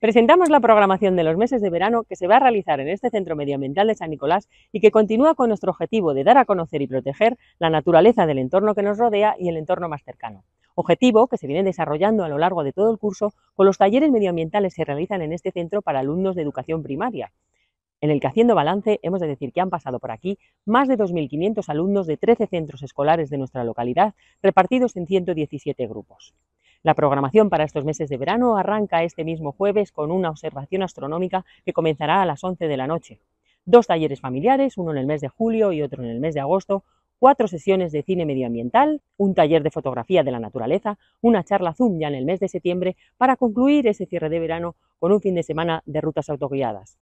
Presentamos la programación de los meses de verano que se va a realizar en este Centro Medioambiental de San Nicolás y que continúa con nuestro objetivo de dar a conocer y proteger la naturaleza del entorno que nos rodea y el entorno más cercano. Objetivo que se viene desarrollando a lo largo de todo el curso con los talleres medioambientales que se realizan en este centro para alumnos de educación primaria, en el que haciendo balance hemos de decir que han pasado por aquí más de 2.500 alumnos de 13 centros escolares de nuestra localidad, repartidos en 117 grupos. La programación para estos meses de verano arranca este mismo jueves con una observación astronómica que comenzará a las 11 de la noche. Dos talleres familiares, uno en el mes de julio y otro en el mes de agosto, cuatro sesiones de cine medioambiental, un taller de fotografía de la naturaleza, una charla Zoom ya en el mes de septiembre para concluir ese cierre de verano con un fin de semana de rutas autoguiadas.